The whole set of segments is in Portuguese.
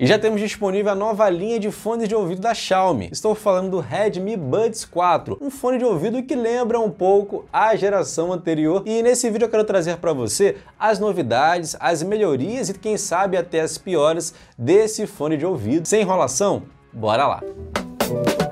E já temos disponível a nova linha de fones de ouvido da Xiaomi. Estou falando do Redmi Buds 4, um fone de ouvido que lembra um pouco a geração anterior. E nesse vídeo eu quero trazer para você as novidades, as melhorias e quem sabe até as piores desse fone de ouvido. Sem enrolação, bora lá! Música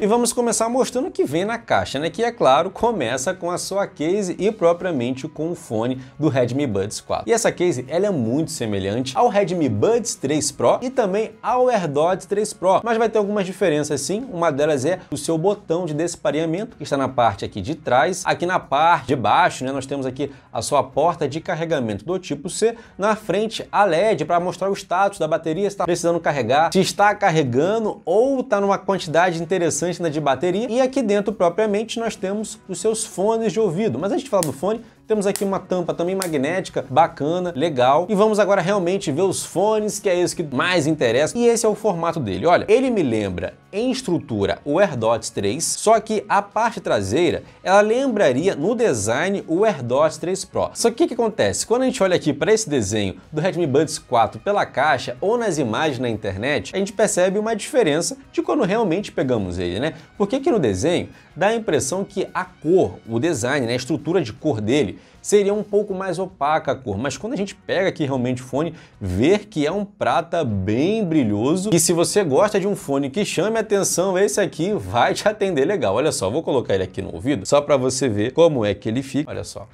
e vamos começar mostrando o que vem na caixa, né? Que é claro, começa com a sua case e propriamente com o fone do Redmi Buds 4. E essa case, ela é muito semelhante ao Redmi Buds 3 Pro e também ao AirDots 3 Pro, mas vai ter algumas diferenças sim. Uma delas é o seu botão de despareamento, que está na parte aqui de trás. Aqui na parte de baixo, né, nós temos aqui a sua porta de carregamento do tipo C. Na frente, a LED para mostrar o status da bateria, se está precisando carregar, se está carregando ou está numa quantidade interessante interessante de bateria. E aqui dentro, propriamente, nós temos os seus fones de ouvido. Mas antes de falar do fone, temos aqui uma tampa também magnética, bacana, legal. E vamos agora realmente ver os fones, que é isso que mais interessa. E esse é o formato dele. Olha, ele me lembra em estrutura o AirDots 3, só que a parte traseira, ela lembraria no design o AirDots 3 Pro. Só que o que acontece? Quando a gente olha aqui para esse desenho do Redmi Buds 4 pela caixa ou nas imagens na internet, a gente percebe uma diferença de quando realmente pegamos ele, né? Porque aqui no desenho dá a impressão que a cor, o design, né, a estrutura de cor dele seria um pouco mais opaca a cor, mas quando a gente pega aqui realmente o fone, ver que é um prata bem brilhoso e se você gosta de um fone que chame atenção, esse aqui vai te atender legal. Olha só, vou colocar ele aqui no ouvido só para você ver como é que ele fica. Olha só.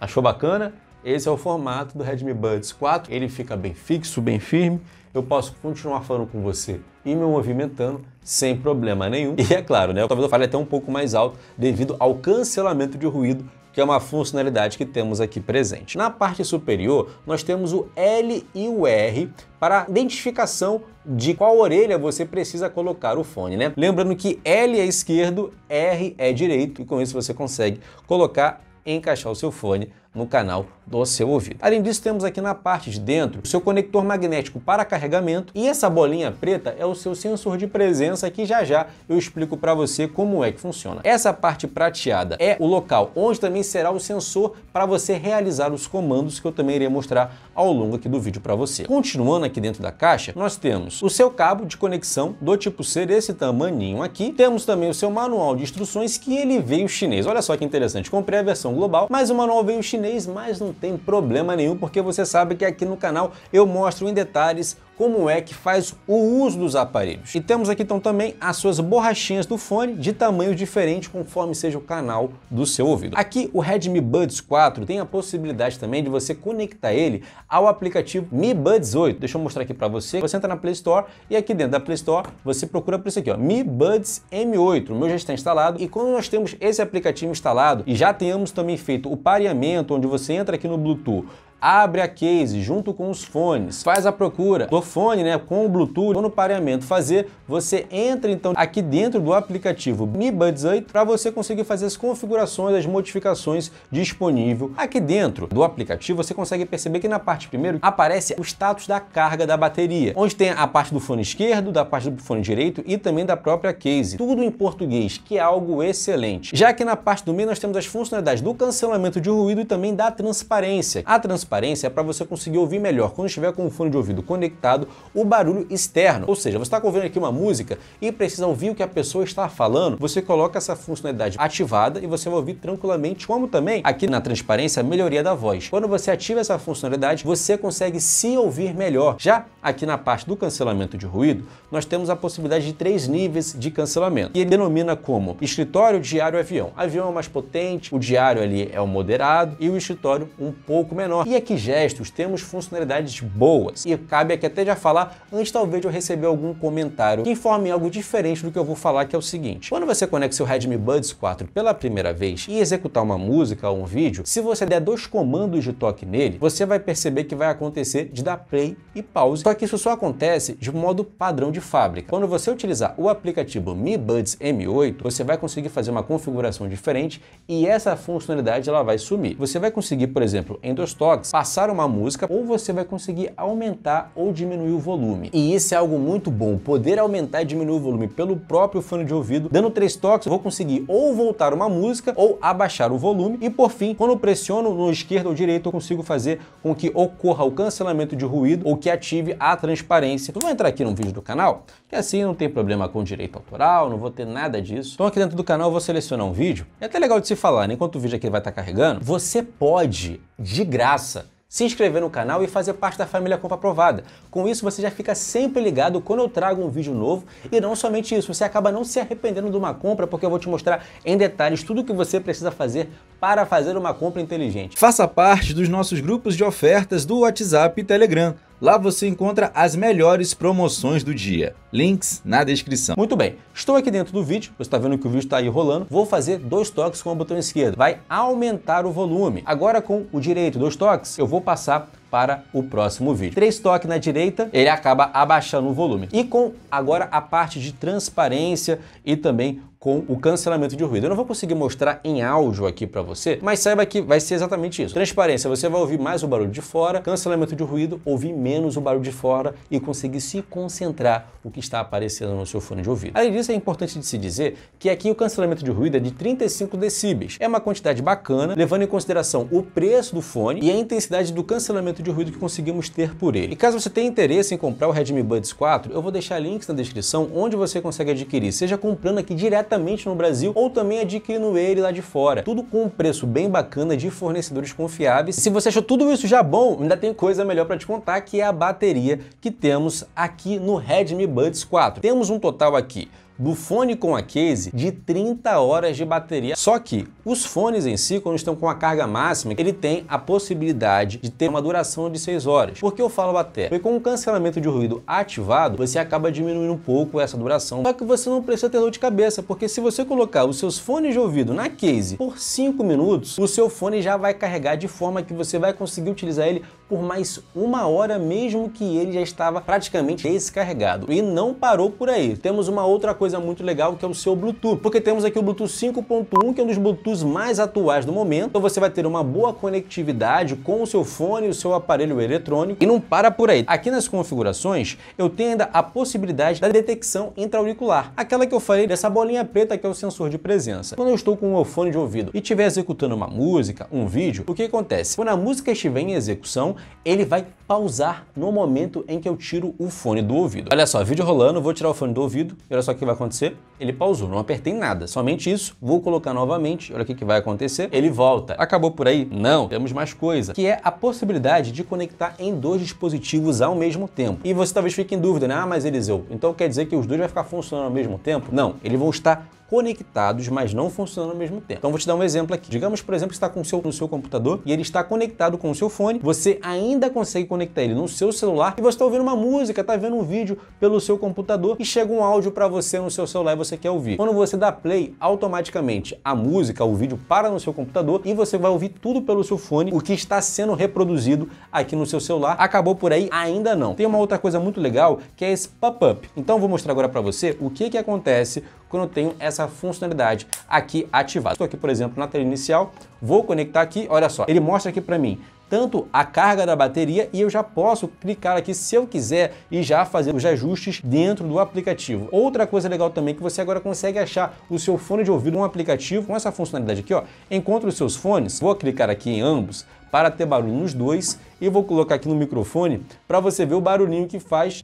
Achou bacana? Esse é o formato do Redmi Buds 4, ele fica bem fixo, bem firme, eu posso continuar falando com você e me movimentando sem problema nenhum. E é claro, né? Talvez eu fale até um pouco mais alto devido ao cancelamento de ruído que é uma funcionalidade que temos aqui presente. Na parte superior, nós temos o L e o R para identificação de qual orelha você precisa colocar o fone, né? Lembrando que L é esquerdo, R é direito, e com isso você consegue colocar encaixar o seu fone no canal do seu ouvido. Além disso, temos aqui na parte de dentro o seu conector magnético para carregamento e essa bolinha preta é o seu sensor de presença que já já eu explico para você como é que funciona. Essa parte prateada é o local onde também será o sensor para você realizar os comandos que eu também irei mostrar ao longo aqui do vídeo para você. Continuando aqui dentro da caixa, nós temos o seu cabo de conexão do tipo C desse tamaninho aqui. Temos também o seu manual de instruções que ele veio chinês. Olha só que interessante, comprei a versão global, mas o manual veio chinês, mas não tem problema nenhum, porque você sabe que aqui no canal eu mostro em detalhes como é que faz o uso dos aparelhos. E temos aqui então também as suas borrachinhas do fone de tamanho diferente conforme seja o canal do seu ouvido. Aqui o Redmi Buds 4 tem a possibilidade também de você conectar ele ao aplicativo Mi Buds 8. Deixa eu mostrar aqui para você. Você entra na Play Store e aqui dentro da Play Store você procura por isso aqui, ó, Mi Buds M8. O meu já está instalado e quando nós temos esse aplicativo instalado e já tenhamos também feito o pareamento onde você entra aqui no Bluetooth, abre a case junto com os fones, faz a procura do fone né, com o Bluetooth ou no pareamento fazer, você entra então aqui dentro do aplicativo Mi Buds 8 para você conseguir fazer as configurações, as modificações disponível. Aqui dentro do aplicativo você consegue perceber que na parte primeiro aparece o status da carga da bateria, onde tem a parte do fone esquerdo, da parte do fone direito e também da própria case. Tudo em português, que é algo excelente. Já que na parte do meio nós temos as funcionalidades do cancelamento de ruído e também da transparência. A transparência transparência é para você conseguir ouvir melhor quando estiver com o fone de ouvido conectado o barulho externo. Ou seja, você está ouvindo aqui uma música e precisa ouvir o que a pessoa está falando, você coloca essa funcionalidade ativada e você vai ouvir tranquilamente, como também aqui na transparência, a melhoria da voz. Quando você ativa essa funcionalidade, você consegue se ouvir melhor. Já aqui na parte do cancelamento de ruído, nós temos a possibilidade de três níveis de cancelamento. E ele denomina como escritório, diário e avião. Avião é o mais potente, o diário ali é o moderado e o escritório um pouco menor. E Havia aqui gestos, temos funcionalidades boas. E cabe aqui até já falar, antes talvez de eu receber algum comentário que informe algo diferente do que eu vou falar, que é o seguinte. Quando você conecta seu Redmi Buds 4 pela primeira vez e executar uma música ou um vídeo, se você der dois comandos de toque nele, você vai perceber que vai acontecer de dar play e pause. Só que isso só acontece de modo padrão de fábrica. Quando você utilizar o aplicativo Mi Buds M8, você vai conseguir fazer uma configuração diferente e essa funcionalidade ela vai sumir. Você vai conseguir, por exemplo, em dois toques, Passar uma música ou você vai conseguir aumentar ou diminuir o volume. E isso é algo muito bom, poder aumentar e diminuir o volume pelo próprio fone de ouvido. Dando três toques, vou conseguir ou voltar uma música ou abaixar o volume. E por fim, quando pressiono no esquerdo ou direito, eu consigo fazer com que ocorra o cancelamento de ruído ou que ative a transparência. Eu vou entrar aqui no vídeo do canal, que assim não tem problema com direito autoral, não vou ter nada disso. Então aqui dentro do canal eu vou selecionar um vídeo. É até legal de se falar, né? enquanto o vídeo aqui vai estar tá carregando, você pode de graça se inscrever no canal e fazer parte da família Compra Aprovada. Com isso, você já fica sempre ligado quando eu trago um vídeo novo e não somente isso, você acaba não se arrependendo de uma compra porque eu vou te mostrar em detalhes tudo o que você precisa fazer para fazer uma compra inteligente. Faça parte dos nossos grupos de ofertas do WhatsApp e Telegram. Lá você encontra as melhores promoções do dia. Links na descrição. Muito bem, estou aqui dentro do vídeo, você está vendo que o vídeo está aí rolando. Vou fazer dois toques com o botão esquerdo. Vai aumentar o volume. Agora com o direito, dois toques, eu vou passar para o próximo vídeo. Três toques na direita, ele acaba abaixando o volume. E com agora a parte de transparência e também com o cancelamento de ruído. Eu não vou conseguir mostrar em áudio aqui para você, mas saiba que vai ser exatamente isso. Transparência, você vai ouvir mais o barulho de fora, cancelamento de ruído, ouvir menos o barulho de fora e conseguir se concentrar o que está aparecendo no seu fone de ouvido. Além disso, é importante de se dizer que aqui o cancelamento de ruído é de 35 decibéis. É uma quantidade bacana, levando em consideração o preço do fone e a intensidade do cancelamento de ruído que conseguimos ter por ele. E caso você tenha interesse em comprar o Redmi Buds 4, eu vou deixar links na descrição onde você consegue adquirir, seja comprando aqui diretamente diretamente no Brasil ou também adquirindo ele lá de fora. Tudo com um preço bem bacana de fornecedores confiáveis. Se você achou tudo isso já bom, ainda tem coisa melhor para te contar, que é a bateria que temos aqui no Redmi Buds 4. Temos um total aqui do fone com a case de 30 horas de bateria. Só que os fones em si, quando estão com a carga máxima, ele tem a possibilidade de ter uma duração de 6 horas. Por que eu falo até? Porque com o cancelamento de ruído ativado, você acaba diminuindo um pouco essa duração. Só que você não precisa ter dor de cabeça, porque se você colocar os seus fones de ouvido na case por 5 minutos, o seu fone já vai carregar de forma que você vai conseguir utilizar ele por mais uma hora, mesmo que ele já estava praticamente descarregado. E não parou por aí. Temos uma outra coisa muito legal que é o seu Bluetooth, porque temos aqui o Bluetooth 5.1, que é um dos Bluetooths mais atuais do momento. Então você vai ter uma boa conectividade com o seu fone, o seu aparelho eletrônico. E não para por aí. Aqui nas configurações, eu tenho ainda a possibilidade da detecção intra-auricular. Aquela que eu falei dessa bolinha preta que é o sensor de presença. Quando eu estou com o meu fone de ouvido e estiver executando uma música, um vídeo, o que acontece? Quando a música estiver em execução, ele vai pausar no momento em que eu tiro o fone do ouvido. Olha só, vídeo rolando, vou tirar o fone do ouvido, e olha só o que vai acontecer. Ele pausou, não apertei nada, somente isso. Vou colocar novamente, olha o que, vai acontecer. Ele volta. Acabou por aí? Não, temos mais coisa, que é a possibilidade de conectar em dois dispositivos ao mesmo tempo. E você talvez fique em dúvida, né? Ah, mas Eliseu, então quer dizer que os dois vão ficar funcionando ao mesmo tempo? Não, eles vão estar conectados, mas não funcionam ao mesmo tempo. Então vou te dar um exemplo aqui. Digamos, por exemplo, que está com o seu, no seu computador e ele está conectado com o seu fone, você ainda consegue conectar ele no seu celular e você está ouvindo uma música, está vendo um vídeo pelo seu computador e chega um áudio para você no seu celular e você quer ouvir. Quando você dá play, automaticamente a música, o vídeo para no seu computador e você vai ouvir tudo pelo seu fone, o que está sendo reproduzido aqui no seu celular. Acabou por aí? Ainda não. Tem uma outra coisa muito legal que é esse pop-up. Então vou mostrar agora para você o que, que acontece quando eu tenho essa funcionalidade aqui ativada. Estou aqui, por exemplo, na tela inicial, vou conectar aqui, olha só, ele mostra aqui para mim tanto a carga da bateria e eu já posso clicar aqui se eu quiser e já fazer os ajustes dentro do aplicativo. Outra coisa legal também que você agora consegue achar o seu fone de ouvido um aplicativo com essa funcionalidade aqui, ó. Encontre os seus fones, vou clicar aqui em ambos para ter barulho nos dois e vou colocar aqui no microfone para você ver o barulhinho que faz.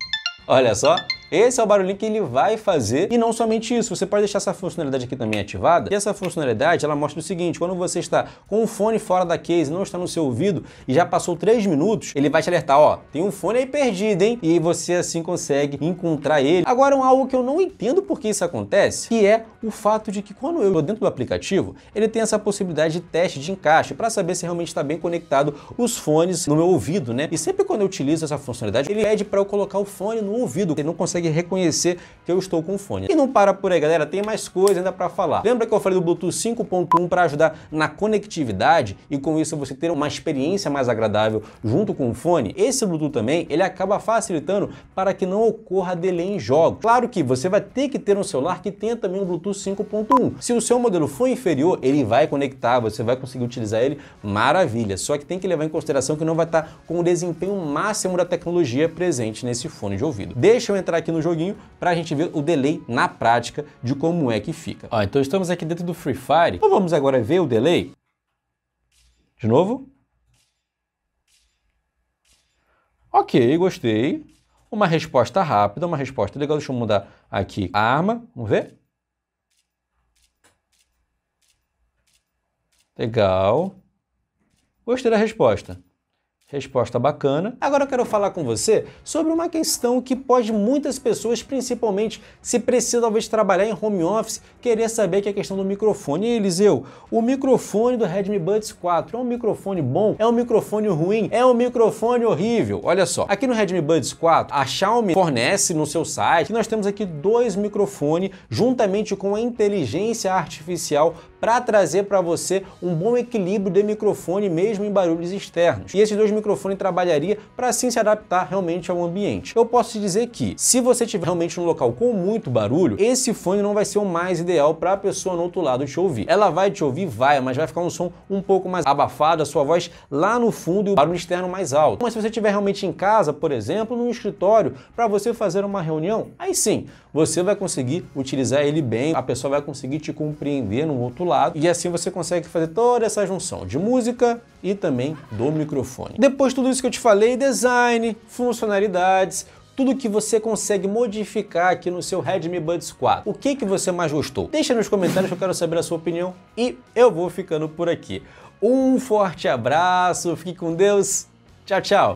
Olha só, esse é o barulhinho que ele vai fazer e não somente isso, você pode deixar essa funcionalidade aqui também ativada e essa funcionalidade ela mostra o seguinte, quando você está com o fone fora da case, não está no seu ouvido e já passou 3 minutos, ele vai te alertar, ó, tem um fone aí perdido, hein? E você assim consegue encontrar ele. Agora, um algo que eu não entendo porque isso acontece, que é o fato de que quando eu estou dentro do aplicativo, ele tem essa possibilidade de teste de encaixe para saber se realmente está bem conectado os fones no meu ouvido, né? E sempre quando eu utilizo essa funcionalidade, ele pede para eu colocar o fone no ouvido, porque não consegue consegue reconhecer que eu estou com fone. E não para por aí, galera, tem mais coisa ainda para falar. Lembra que eu falei do Bluetooth 5.1 para ajudar na conectividade e com isso você ter uma experiência mais agradável junto com o fone? Esse Bluetooth também, ele acaba facilitando para que não ocorra delay em jogo. Claro que você vai ter que ter um celular que tenha também um Bluetooth 5.1. Se o seu modelo for inferior, ele vai conectar, você vai conseguir utilizar ele, maravilha. Só que tem que levar em consideração que não vai estar com o desempenho máximo da tecnologia presente nesse fone de ouvido. Deixa eu entrar aqui aqui no joguinho para a gente ver o delay na prática de como é que fica. então estamos aqui dentro do Free Fire. Então vamos agora ver o delay. De novo. Ok, gostei. Uma resposta rápida, uma resposta legal. Deixa eu mudar aqui a arma. Vamos ver? Legal. Gostei da resposta. Resposta bacana. Agora eu quero falar com você sobre uma questão que pode muitas pessoas, principalmente se precisa talvez trabalhar em home office, querer saber que é a questão do microfone. E Eliseu, o microfone do Redmi Buds 4 é um microfone bom? É um microfone ruim? É um microfone horrível? Olha só, aqui no Redmi Buds 4, a Xiaomi fornece no seu site que nós temos aqui dois microfones juntamente com a inteligência artificial para trazer para você um bom equilíbrio de microfone mesmo em barulhos externos. E esses dois microfone trabalharia para assim se adaptar realmente ao ambiente. Eu posso te dizer que, se você estiver realmente num local com muito barulho, esse fone não vai ser o mais ideal para a pessoa no outro lado te ouvir. Ela vai te ouvir, vai, mas vai ficar um som um pouco mais abafado, a sua voz lá no fundo e o barulho externo mais alto. Mas se você estiver realmente em casa, por exemplo, num escritório, para você fazer uma reunião, aí sim, você vai conseguir utilizar ele bem, a pessoa vai conseguir te compreender no outro lado e assim você consegue fazer toda essa junção de música e também do microfone depois de tudo isso que eu te falei, design, funcionalidades, tudo que você consegue modificar aqui no seu Redmi Buds 4. O que, que você mais gostou? Deixa nos comentários que eu quero saber a sua opinião e eu vou ficando por aqui. Um forte abraço, fique com Deus, tchau, tchau!